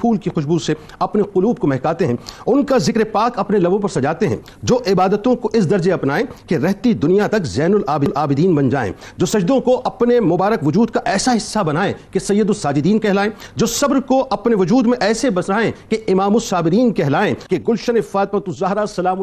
फूल की खुशबू से अपने कलूब को महकाते हैं उनका जिक्र पाक अपने लबों पर सजाते हैं जो इबादतों को इस दर्जे अपनाएं कि रहती दुनिया तक जैन आबिदीन बन जाएं जो सजदों को अपने मुबारक वजूद का ऐसा हिस्सा बनाएं कि सैद कहलाएं जो सब्र को अपने वजूद में ऐसे बसाएं कि इमाम साबरीन कहलाएं कि गुलशन फातमतजहरा सलाम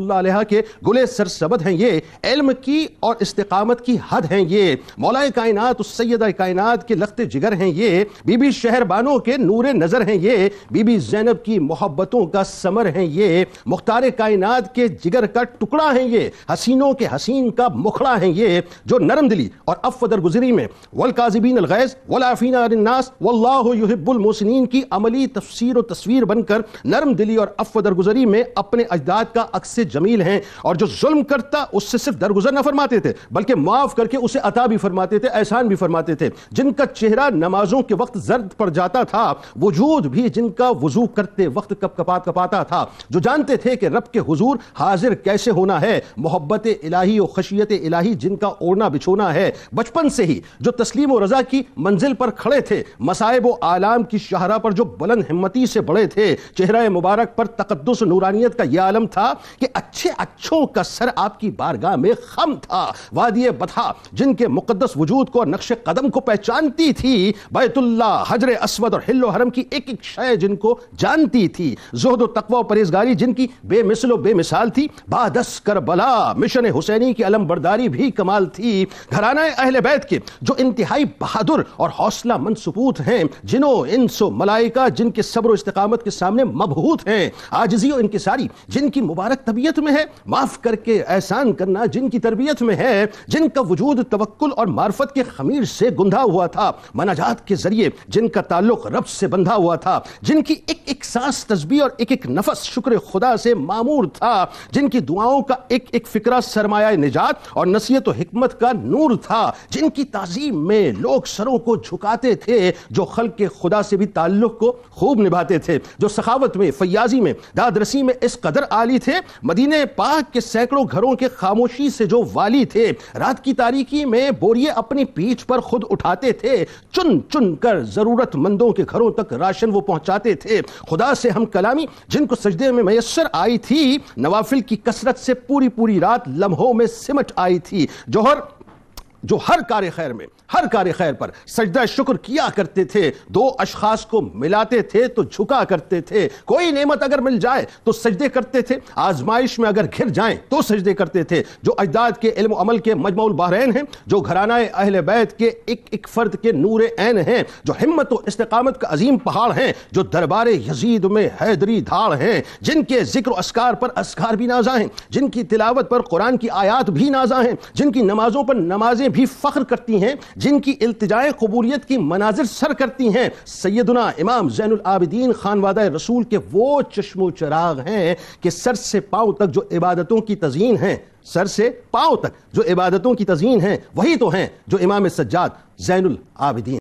के गुले सर सबद हैं ये इल्म की और इस्तकामत की हद हैं ये मौलाए कायनात उस सैदा कायनात के लखते जिगर हैं ये बीबी शहर के नूर नज़र हैं ये बीबी जैनब की मोहब्बतों का समर हैं ये मुख्तार कायनात के जिगर का टुकड़ा हैं ये हसीनों के हसीन का मुखड़ा हैं ये जो नरम दिली और अफदर गुजरी में वल काजिबीन अलगैज़ वलाफीनास वल्लाबुलमसनिन की अमली तफसर व तस्वीर बनकर नरम दिली और अफदर गुजरी में अपने अजदाद का अक्स जमील हैं और जो जुल्म करता उससे सिर्फ दरगुजर न फरमाते थे बल्कि माफ़ करके उसे अता भी फरमाते थे एहसान भी फरमाते थे जिनका चेहरा नमाजों के वक्त जर्द पड़ जाता था वजूद भी जिन उनका वजू करते वक्त कप कपात कपाता था जो जानते थे कि रब के हुजूर हाजिर कैसे होना है मोहब्बत इलाही और खशियत इलाही जिनका ओढ़ना बिछोना है बचपन से ही जो तस्लीम रजा की मंजिल पर खड़े थे मसायब व आलाम की शहरा पर जो बुलंद हिम्मती से बड़े थे चेहरा मुबारक पर तकदस नूरानियत का यह आलम था कि अच्छे अच्छों का सर आपकी बारगाह में खम था वादिय बथा जिनके मुकदस वजूद को नक्श कदम को पहचानती थी बैतुल्ला हजर असवद और हिल्लो हरम की एक एक शय जिनको जानती थी जोहद तकवा परहेजगारी जिनकी बेमिसलो बेमिसाल थी बादस कर बला मिशन हुसैनी की अलम बर्दारी भी कमाल थी घराना अहल बैत के जो इंतहाई बहादुर और हौसला मंद सपूत हैं जिनों इंसो मलाइका जिनके सब्र इस्तकामत के सामने मबहूत हैं आजजी और इनकसारी जिनकी मुबारक तबीयत में है माफ़ करके एहसान करना जिनकी तरबियत में है जिनका वजूद तवक्ल और मार्फत के खमीर से गुंधा हुआ था मनाजात के जरिए जिनका ताल्लुक रब से बंधा हुआ था जिनकी एक एक सांस तस्बी और एक एक नफस शुक्र खुदा से मामूर था जिनकी दुआओं का एक एक फिक्रा सरमाया निजात और नसीहत हमत का नूर था जिनकी तज़ीम में लोग सरों को झुकाते थे जो खल के खुदा से भी ताल्लुक को खूब निभाते थे जो सखावत में फयाजी में दादरसी में इस कदर आली थे मदीने पाक के सैकड़ों घरों के खामोशी से जो वाली थे रात की तारीखी में बोरिए अपनी पीठ पर खुद उठाते थे चुन चुन कर जरूरतमंदों के घरों तक राशन वो पहुंचाते फरमाते थे खुदा से हम कलामी जिनको सजदे में मैसर आई थी नवाफिल की कसरत से पूरी पूरी रात लम्हों में सिमट आई थी जोहर जो हर कार्य खैर में हर कार्य खैर पर सजदा शुक्र किया करते थे दो अशखास को मिलाते थे तो झुका करते थे कोई नेमत अगर मिल जाए तो सजदे करते थे आजमाइश में अगर घिर जाए तो सजदे करते थे जो अजदाद के इल्म अमल के मजमाउल बहरैन हैं जो घराना अहल बैत के एक एक फर्द के नूर ऐन हैं जो हिम्मत और इस्तकामत का अजीम पहाड़ हैं जो दरबार यजीद में हैदरी धाड़ हैं जिनके जिक्र असकार पर असकार भी नाजा हैं जिनकी तिलावत पर कुरान की आयात भी नाजा हैं जिनकी नमाजों पर नमाजें में भी फख्र करती हैं जिनकी इल्तजाए कबूलियत की मनाजिर सर करती हैं सैदना इमाम जैन आबिदीन खान वादा रसूल के वो चश्मो चराग हैं कि सर से पाओ तक जो इबादतों की तजीन है सर से पाओ तक जो इबादतों की तजीन है वही तो हैं जो इमाम सज्जाद जैन आबिदीन